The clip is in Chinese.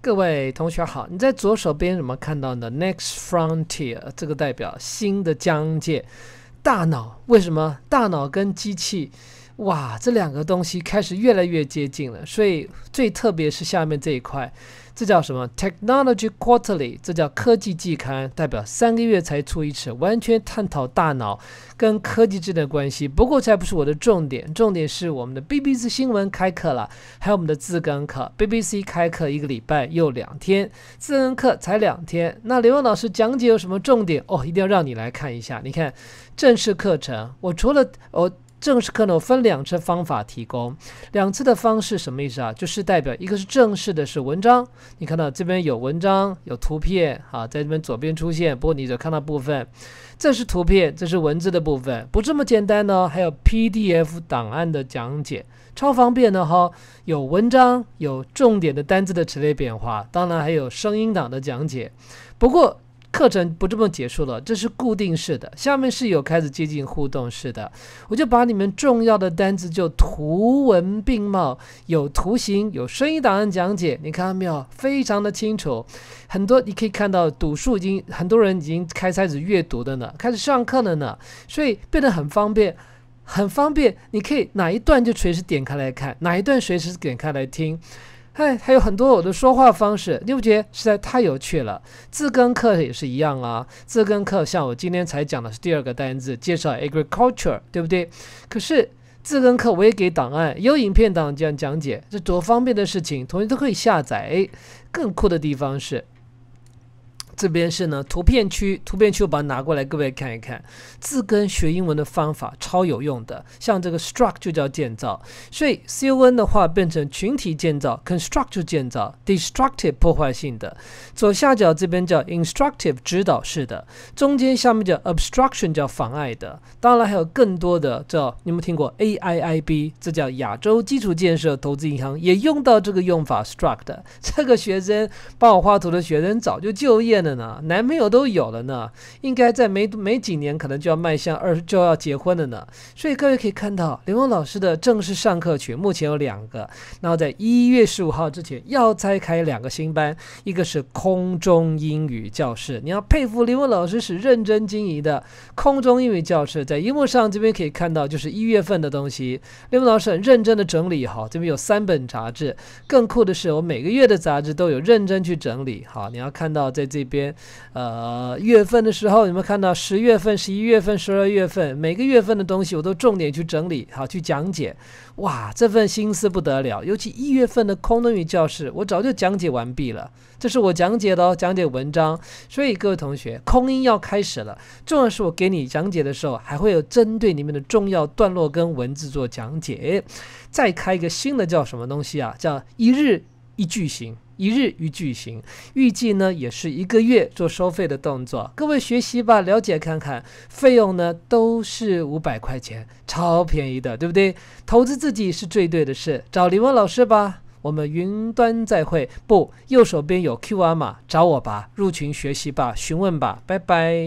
各位同学好，你在左手边怎么看到呢？Next frontier 这个代表新的疆界，大脑为什么？大脑跟机器。哇，这两个东西开始越来越接近了。所以最特别是下面这一块，这叫什么？Technology Quarterly，这叫科技季刊，代表三个月才出一次，完全探讨大脑跟科技之间的关系。不过，这还不是我的重点，重点是我们的 BBC 新闻开课了，还有我们的自干课。BBC 开课一个礼拜又两天，自耕课才两天。那刘老师讲解有什么重点？哦，一定要让你来看一下。你看正式课程，我除了我。正式课呢，我分两次方法提供。两次的方式什么意思啊？就是代表一个是正式的，是文章。你看到这边有文章，有图片，啊，在这边左边出现。不过你只看到部分，这是图片，这是文字的部分。不这么简单呢，还有 PDF 档案的讲解，超方便的哈。有文章，有重点的单字的词类变化，当然还有声音档的讲解。不过。课程不这么结束了，这是固定式的。下面是有开始接近互动式的，我就把你们重要的单词就图文并茂，有图形、有声音档案讲解。你看到没有？非常的清楚。很多你可以看到，读书已经很多人已经开始阅读的呢，开始上课了呢，所以变得很方便，很方便。你可以哪一段就随时点开来看，哪一段随时点开来听。哎，还有很多我的说话方式，你不觉得实在太有趣了？字根课也是一样啊，字根课像我今天才讲的是第二个单字，介绍 agriculture，对不对？可是字根课我也给档案，有影片档这样讲解，这多方便的事情，同学都可以下载。哎，更酷的地方是。这边是呢图片区，图片区我把它拿过来，各位看一看。字根学英文的方法超有用的，像这个 struct 就叫建造，所以 c o n 的话变成群体建造，construct 就建造，destructive 破坏性的。左下角这边叫 instructive 指导式的，中间下面叫 obstruction 叫妨碍的。当然还有更多的叫，你们听过 A I I B 这叫亚洲基础建设投资银行，也用到这个用法 struct。这个学生帮我画图的学生早就就业了。呢，男朋友都有了呢，应该在没没几年，可能就要迈向二，就要结婚了呢。所以各位可以看到，林峰老师的正式上课群目前有两个，然后在一月十五号之前要再开两个新班，一个是空中英语教室。你要佩服林峰老师是认真经营的空中英语教室，在荧幕上这边可以看到，就是一月份的东西。林峰老师很认真的整理好，这边有三本杂志。更酷的是，我每个月的杂志都有认真去整理好。你要看到在这边。呃，月份的时候，你们看到十月份、十一月份、十二月份，每个月份的东西我都重点去整理，好去讲解。哇，这份心思不得了！尤其一月份的空英语教室，我早就讲解完毕了。这是我讲解的哦，讲解文章。所以各位同学，空音要开始了。重要是我给你讲解的时候，还会有针对你们的重要段落跟文字做讲解。再开一个新的叫什么东西啊？叫一日一句型。一日一句型，预计呢也是一个月做收费的动作。各位学习吧，了解看看，费用呢都是五百块钱，超便宜的，对不对？投资自己是最对的事，找李文老师吧。我们云端再会，不，右手边有 Q R 码，找我吧，入群学习吧，询问吧，拜拜。